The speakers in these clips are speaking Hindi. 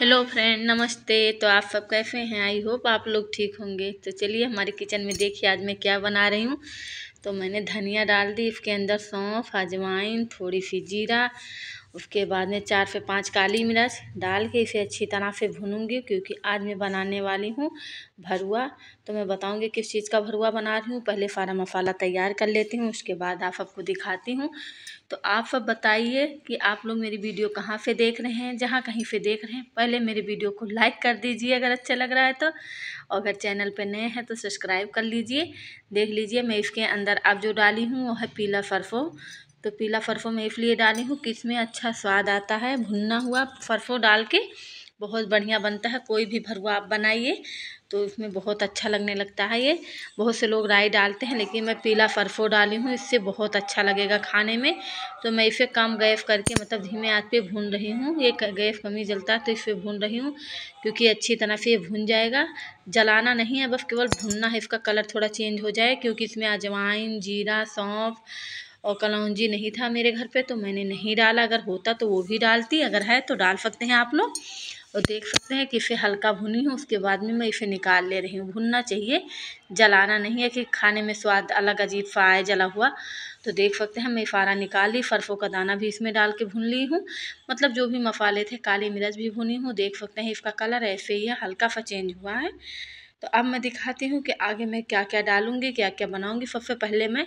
हेलो फ्रेंड नमस्ते तो आप सब कैसे हैं आई होप आप लोग ठीक होंगे तो चलिए हमारे किचन में देखिए आज मैं क्या बना रही हूँ तो मैंने धनिया डाल दी इसके अंदर सौंफ अजवाइन थोड़ी सी जीरा उसके बाद में चार से पाँच काली मिर्च डाल के इसे अच्छी तरह से भूनूंगी क्योंकि आज मैं बनाने वाली हूँ भरुआ तो मैं बताऊँगी किस चीज़ का भरुआ बना रही हूँ पहले सारा मसाला तैयार कर लेती हूँ उसके बाद आप सबको दिखाती हूँ तो आप सब बताइए कि आप लोग मेरी वीडियो कहाँ से देख रहे हैं जहाँ कहीं से देख रहे हैं पहले मेरी वीडियो को लाइक कर दीजिए अगर अच्छा लग रहा है तो और अगर चैनल पर नए हैं तो सब्सक्राइब कर लीजिए देख लीजिए मैं इसके अंदर आप जो डाली हूँ वो है पीला सरसों तो पीला फरफो मैं इसलिए डाली हूँ कि इसमें अच्छा स्वाद आता है भुनना हुआ फरफो डाल के बहुत बढ़िया बनता है कोई भी भरुआ आप बनाइए तो इसमें बहुत अच्छा लगने लगता है ये बहुत से लोग राई डालते हैं लेकिन मैं पीला फरफो डाली हूँ इससे बहुत अच्छा लगेगा खाने में तो मैं इसे कम गैस करके मतलब धीमे आँच पे भून रही हूँ ये गैस कमी जलता है तो इसे भून रही हूँ क्योंकि अच्छी तरह से ये भून जाएगा जलाना नहीं है बस केवल भूनना है इसका कलर थोड़ा चेंज हो जाए क्योंकि इसमें अजवाइन जीरा सौंफ और कलौजी नहीं था मेरे घर पे तो मैंने नहीं डाला अगर होता तो वो भी डालती अगर है तो डाल सकते हैं आप लोग और देख सकते हैं कि इसे हल्का भुनी हूँ उसके बाद में मैं इसे निकाल ले रही हूँ भुनना चाहिए जलाना नहीं है कि खाने में स्वाद अलग अजीब सा आए जला हुआ तो देख सकते हैं मैं फारा निकाल ली फरफों का दाना भी इसमें डाल के भून ली हूँ मतलब जो भी मसाले थे काली मिर्च भी भुनी हूँ देख सकते हैं इसका कलर ऐसे ही है हल्का सा चेंज हुआ है तो अब मैं दिखाती हूँ कि आगे मैं क्या क्या डालूँगी क्या क्या बनाऊँगी सबसे पहले मैं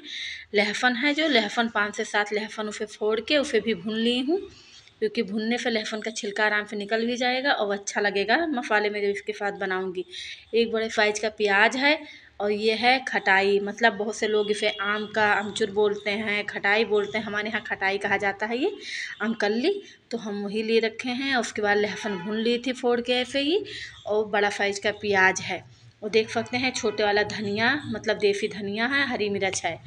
लहफन है जो लहफन पाँच से सात लहफन उसे फोड़ के उसे भी भून ली हूँ क्योंकि भुनने से लहसुन का छिलका आराम से निकल भी जाएगा और अच्छा लगेगा मसाले में जो इसके साथ बनाऊंगी एक बड़े साइज का प्याज है और ये है खटाई मतलब बहुत से लोग इसे आम का अमचूर बोलते हैं खटाई बोलते हैं हमारे यहाँ खटाई कहा जाता है ये अमकली तो हम वही ले रखे हैं उसके बाद लहसुन भून ली थी फोड़ के ऐसे ही और बड़ा साइज का प्याज है और देख सकते हैं छोटे वाला धनिया मतलब देसी धनिया है हरी मिर्च है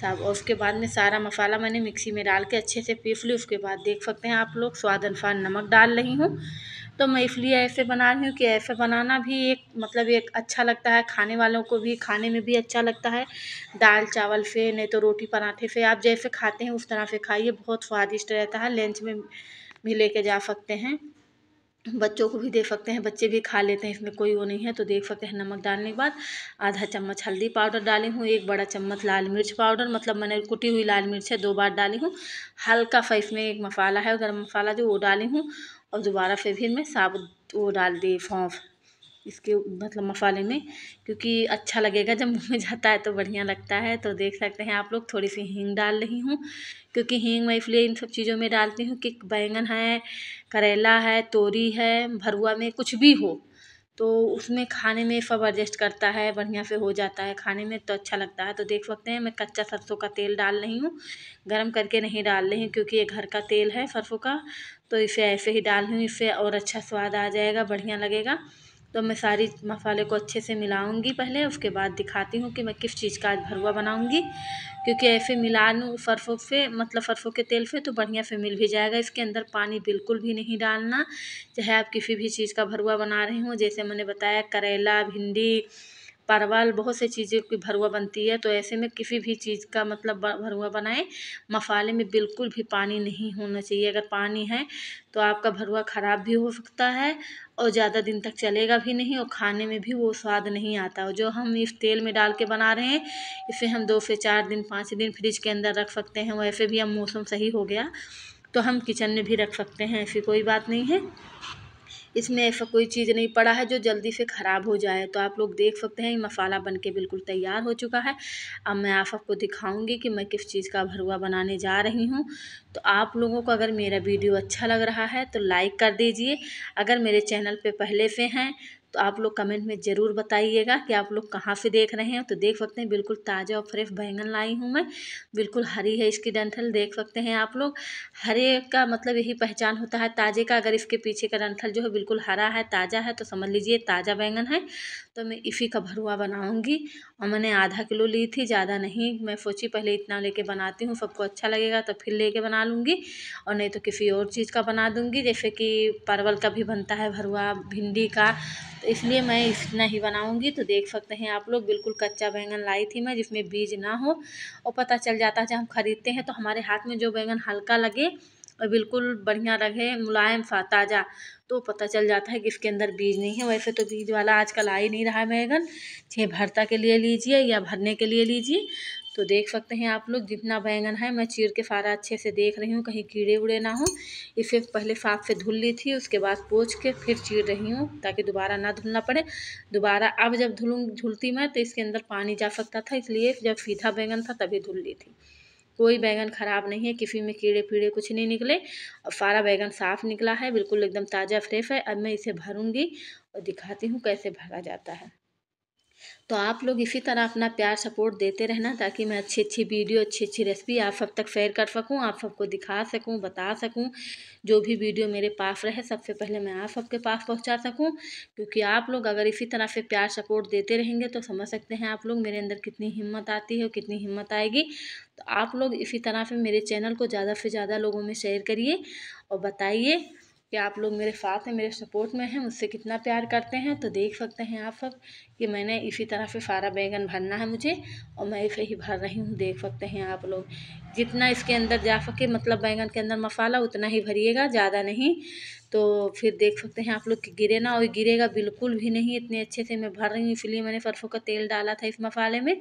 साहब और उसके बाद में सारा मसाला मैंने मिक्सी में डाल के अच्छे से पीस ली उसके बाद देख सकते हैं आप लोग स्वाद अनुसार नमक डाल रही हूँ तो मैं इसलिए ऐसे बना रही हूँ कि ऐसे बनाना भी एक मतलब एक अच्छा लगता है खाने वालों को भी खाने में भी अच्छा लगता है दाल चावल से नहीं तो रोटी पराठे से आप जैसे खाते हैं उस तरह से खाइए बहुत स्वादिष्ट रहता है लंच में भी लेके जा सकते हैं बच्चों को भी दे सकते हैं बच्चे भी खा लेते हैं इसमें कोई वो नहीं है तो देख सकते हैं नमक डालने के बाद आधा चम्मच हल्दी पाउडर डाली हूँ एक बड़ा चम्मच लाल मिर्च पाउडर मतलब मैंने कुटी हुई लाल मिर्च है दो बार डाली हूँ हल्का सा इसमें एक मसाला है गर्म मसाला जो वो डाली हूँ और दोबारा फिर भी मैं साबुत वो डाल दी सौंफ इसके मतलब मसाले में क्योंकि अच्छा लगेगा जब मुँह में जाता है तो बढ़िया लगता है तो देख सकते हैं आप लोग थोड़ी सी हींग डाल रही हूँ क्योंकि हींग मैं इसलिए इन सब चीज़ों में डालती हूँ कि बैंगन है करेला है तोरी है भरुआ में कुछ भी हो तो उसमें खाने में सब एडजस्ट करता है बढ़िया से हो जाता है खाने में तो अच्छा लगता है तो देख सकते हैं मैं कच्चा सरसों का तेल डाल रही हूँ गर्म करके नहीं डाल रही हूँ क्योंकि ये घर का तेल है सरसों का तो इसे ऐसे ही डाल रही हूँ इससे और अच्छा स्वाद आ जाएगा बढ़िया लगेगा तो मैं सारी मसाले को अच्छे से मिलाऊंगी पहले उसके बाद दिखाती हूँ कि मैं किस चीज़ का आज भरुआ बनाऊंगी क्योंकि ऐसे मिला लूँ सरसों से मतलब सरसों के तेल से तो बढ़िया से मिल भी जाएगा इसके अंदर पानी बिल्कुल भी नहीं डालना चाहे आप किसी भी चीज़ का भरुआ बना रहे हों जैसे मैंने बताया करेला भिंडी परवल बहुत से चीज़ों की भरुआ बनती है तो ऐसे में किसी भी चीज़ का मतलब भरुआ बनाएँ मसाले में बिल्कुल भी पानी नहीं होना चाहिए अगर पानी है तो आपका भरुआ ख़राब भी हो सकता है और ज़्यादा दिन तक चलेगा भी नहीं और खाने में भी वो स्वाद नहीं आता और जो हम इस तेल में डाल के बना रहे हैं इसे हम दो से चार दिन पाँच दिन फ्रिज के अंदर रख सकते हैं वैसे भी अब मौसम सही हो गया तो हम किचन में भी रख सकते हैं ऐसी कोई बात नहीं है इसमें ऐसा कोई चीज़ नहीं पड़ा है जो जल्दी से ख़राब हो जाए तो आप लोग देख सकते हैं ये मसाला बन के बिल्कुल तैयार हो चुका है अब मैं आप सबको दिखाऊंगी कि मैं किस चीज़ का भरुआ बनाने जा रही हूँ तो आप लोगों को अगर मेरा वीडियो अच्छा लग रहा है तो लाइक कर दीजिए अगर मेरे चैनल पर पहले से हैं तो आप लोग कमेंट में ज़रूर बताइएगा कि आप लोग कहाँ से देख रहे हैं तो देख सकते हैं बिल्कुल ताज़ा और फ्रेश बैंगन लाई हूँ मैं बिल्कुल हरी है इसकी डंठल देख सकते हैं आप लोग हरे का मतलब यही पहचान होता है ताज़े का अगर इसके पीछे का डंठल जो है बिल्कुल हरा है ताज़ा है तो समझ लीजिए ताज़ा बैंगन है तो मैं इसी का भरुआ बनाऊँगी और मैंने आधा किलो ली थी ज़्यादा नहीं मैं सोची पहले इतना लेके बनाती हूँ सबको अच्छा लगेगा तो फिर लेके बना लूँगी और नहीं तो किसी और चीज़ का बना दूँगी जैसे कि परवल का भी बनता है भरुआ भिंडी का तो इसलिए मैं इतना ही बनाऊंगी तो देख सकते हैं आप लोग बिल्कुल कच्चा बैंगन लाई थी मैं जिसमें बीज ना हो और पता चल जाता है जब हम ख़रीदते हैं तो हमारे हाथ में जो बैंगन हल्का लगे और बिल्कुल बढ़िया लगे मुलायम सा ताज़ा तो पता चल जाता है कि इसके अंदर बीज नहीं है वैसे तो बीज वाला आजकल आ ही नहीं रहा है बैंगन छः भरता के लिए लीजिए या भरने के लिए लीजिए तो देख सकते हैं आप लोग जितना बैंगन है मैं चीर के सारा अच्छे से देख रही हूँ कहीं कीड़े उड़े ना हो इसे पहले साफ से धुल ली थी उसके बाद पोछ के फिर चीर रही हूँ ताकि दोबारा ना धुलना पड़े दोबारा अब जब धुलूँ धुलती मैं तो इसके अंदर पानी जा सकता था इसलिए जब सीधा बैंगन था तभी धुल ली थी कोई बैंगन ख़राब नहीं है किसी में कीड़े पीड़े कुछ नहीं निकले और सारा बैंगन साफ़ निकला है बिल्कुल एकदम ताज़ा फ्रेश है अब मैं इसे भरूँगी और दिखाती हूँ कैसे भरा जाता है तो आप लोग इसी तरह अपना प्यार सपोर्ट देते रहना ताकि मैं अच्छी अच्छी वीडियो अच्छी अच्छी रेसिपी आप सब तक शेयर कर सकूं आप सबको दिखा सकूं बता सकूं जो भी वीडियो मेरे पास रहे सबसे पहले मैं आप सबके पास पहुंचा सकूं क्योंकि आप लोग अगर इसी तरह से प्यार सपोर्ट देते रहेंगे तो समझ सकते हैं आप लोग मेरे अंदर कितनी हिम्मत आती है और कितनी हिम्मत आएगी तो आप लोग इसी तरह से मेरे चैनल को ज़्यादा से ज़्यादा लोगों में शेयर करिए और बताइए कि आप लोग मेरे साथ हैं मेरे सपोर्ट में हैं मुझसे कितना प्यार करते हैं तो देख सकते हैं आप सब कि मैंने इसी तरह से सारा बैंगन भरना है मुझे और मैं इसे ही भर रही हूँ देख सकते हैं आप लोग जितना इसके अंदर जा सके मतलब बैंगन के अंदर मसाला उतना ही भरिएगा ज़्यादा नहीं तो फिर देख सकते हैं आप लोग कि गिरे ना और गिरेगा बिल्कुल भी नहीं इतने अच्छे से मैं भर रही हूँ इसलिए मैंने सरसों का तेल डाला था इस मसाले में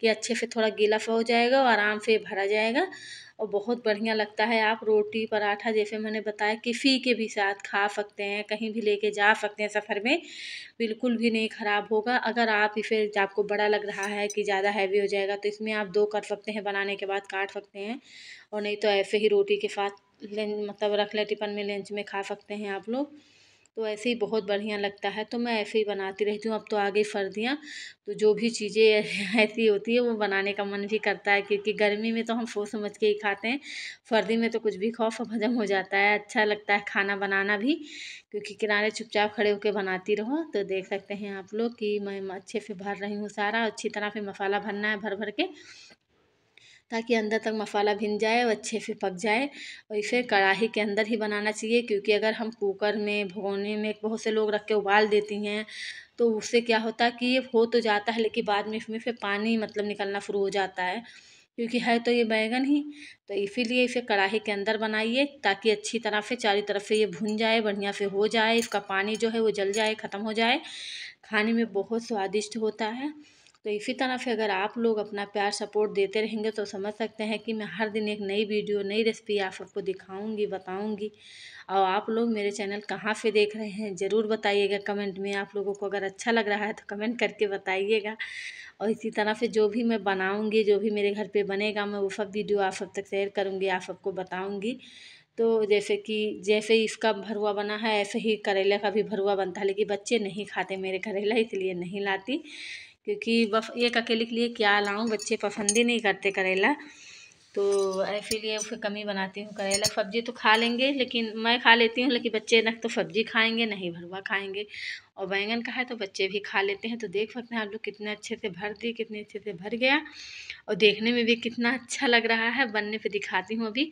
कि अच्छे से थोड़ा गीला सा हो जाएगा और आराम से भरा जाएगा और बहुत बढ़िया लगता है आप रोटी पराठा जैसे मैंने बताया किसी के भी साथ खा सकते हैं कहीं भी लेके जा सकते हैं सफ़र में बिल्कुल भी नहीं ख़राब होगा अगर आप इसे आपको बड़ा लग रहा है कि ज़्यादा हैवी हो जाएगा तो इसमें आप दो कर सकते हैं बनाने के बाद काट सकते हैं और नहीं तो ऐसे ही रोटी के साथ मतलब रख ले टिफन में लंच में खा सकते हैं आप लोग तो ऐसे ही बहुत बढ़िया लगता है तो मैं ऐसे ही बनाती रहती हूँ अब तो आगे सर्दियाँ तो जो भी चीज़ें ऐसी होती है वो बनाने का मन भी करता है क्योंकि गर्मी में तो हम सोच समझ के ही खाते हैं सर्दी में तो कुछ भी खौफ सब हजम हो जाता है अच्छा लगता है खाना बनाना भी क्योंकि किनारे चुपचाप खड़े होकर बनाती रहो तो देख सकते हैं आप लोग कि मैं अच्छे से भर रही हूँ सारा अच्छी तरह से मसाला भरना है भर भर के ताकि अंदर तक मसाला भिन जाए और अच्छे से पक जाए और इसे कढ़ाही के अंदर ही बनाना चाहिए क्योंकि अगर हम कुकर में भगोने में बहुत से लोग रख के उबाल देती हैं तो उससे क्या होता है कि ये हो तो जाता है लेकिन बाद में इसमें फिर पानी मतलब निकलना शुरू हो जाता है क्योंकि है तो ये बैंगन ही तो इसीलिए इसे कढ़ाई के अंदर बनाइए ताकि अच्छी तरह से चारों तरफ से ये भुन जाए बढ़िया से हो जाए इसका पानी जो है वो जल जाए ख़त्म हो जाए खाने में बहुत स्वादिष्ट होता है तो इसी तरह से अगर आप लोग अपना प्यार सपोर्ट देते रहेंगे तो समझ सकते हैं कि मैं हर दिन एक नई वीडियो नई रेसिपी आप सबको दिखाऊंगी बताऊंगी और आप लोग मेरे चैनल कहाँ से देख रहे हैं ज़रूर बताइएगा कमेंट में आप लोगों को अगर अच्छा लग रहा है तो कमेंट करके बताइएगा और इसी तरह से जो भी मैं बनाऊँगी जो भी मेरे घर पर बनेगा मैं वो सब वीडियो आप सब तक शेयर करूँगी आप सबको बताऊँगी तो जैसे कि जैसे ही इसका भरुआ बना है ऐसे ही करेला का भी भरुआ बनता है लेकिन बच्चे नहीं खाते मेरे करेला इसलिए नहीं लाती क्योंकि बफ एक अकेले के लिए क्या लाऊं बच्चे पसंद ही नहीं करते करेला तो इसीलिए उसे कमी बनाती हूँ करेला सब्जी तो खा लेंगे लेकिन मैं खा लेती हूँ लेकिन बच्चे न तो सब्जी खाएंगे नहीं भरवा खाएंगे और बैंगन का है तो बच्चे भी खा लेते हैं तो देख सकते हैं आप लोग कितने अच्छे से भर दिए कितने अच्छे से भर गया और देखने में भी कितना अच्छा लग रहा है बनने पे दिखाती हूँ अभी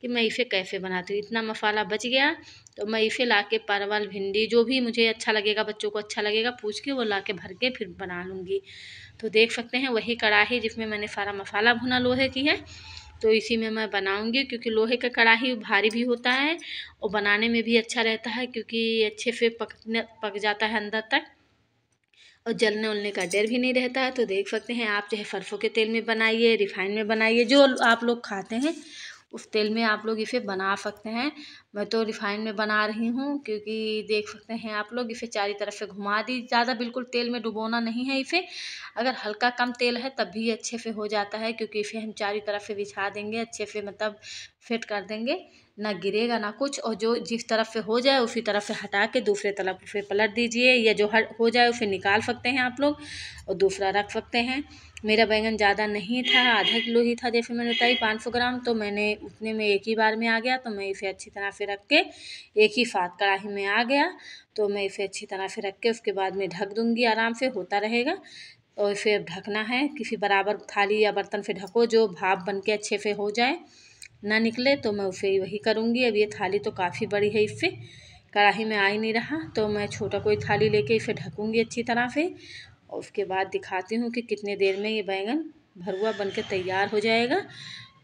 कि मैं इसे कैसे बनाती हूँ इतना मसाला बच गया तो मैं इसे ला के परवल भिंडी जो भी मुझे अच्छा लगेगा बच्चों को अच्छा लगेगा पूछ के वो ला के भर के फिर बना लूँगी तो देख सकते हैं वही कढ़ाही जिसमें मैंने सारा मसाला भुना लोहे की है तो इसी में मैं बनाऊंगी क्योंकि लोहे का कढ़ाई भारी भी होता है और बनाने में भी अच्छा रहता है क्योंकि अच्छे से पकने पक जाता है अंदर तक और जलने उलने का डर भी नहीं रहता है तो देख सकते हैं आप चाहे सरसों के तेल में बनाइए रिफाइन में बनाइए जो आप लोग खाते हैं उस तेल में आप लोग इसे बना सकते हैं मैं तो रिफाइन में बना रही हूँ क्योंकि देख सकते हैं आप लोग इसे चारी तरफ से घुमा दी ज़्यादा बिल्कुल तेल में डुबोना नहीं है इसे अगर हल्का कम तेल है तब भी अच्छे से हो जाता है क्योंकि इसे हम चारों तरफ से बिछा देंगे अच्छे से मतलब फिट कर देंगे ना गिरेगा ना कुछ और जो जिस तरफ से हो जाए उसी तरफ से हटा के दूसरे तरफ उसे पलट दीजिए या जो हट हो जाए उसे निकाल सकते हैं आप लोग और दूसरा रख सकते हैं मेरा बैंगन ज़्यादा नहीं था आधा किलो ही था जैसे मैंने बताई पाँच सौ ग्राम तो मैंने उतने में एक ही बार में आ गया तो मैं इसे अच्छी तरह से रख के एक ही साथ कढ़ाई में आ गया तो मैं इसे अच्छी तरह से रख के उसके बाद में ढक दूँगी आराम से होता रहेगा और इसे अब ढकना है किसी बराबर थाली या बर्तन से ढको जो भाप बन के अच्छे से हो जाए ना निकले तो मैं उसे वही करूँगी अब ये थाली तो काफ़ी बड़ी है इससे कढ़ाही में आ ही नहीं रहा तो मैं छोटा कोई थाली लेके इसे ढकूँगी अच्छी तरह से और उसके बाद दिखाती हूँ कि कितने देर में ये बैंगन भरुआ बनकर तैयार हो जाएगा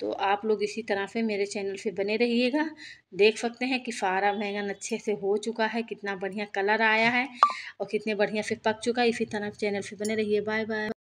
तो आप लोग इसी तरह से मेरे चैनल से बने रहिएगा देख सकते हैं कि सारा बैंगन अच्छे से हो चुका है कितना बढ़िया कलर आया है और कितने बढ़िया से पक चुका है इसी तरह चैनल से बने रहिए बाय बाय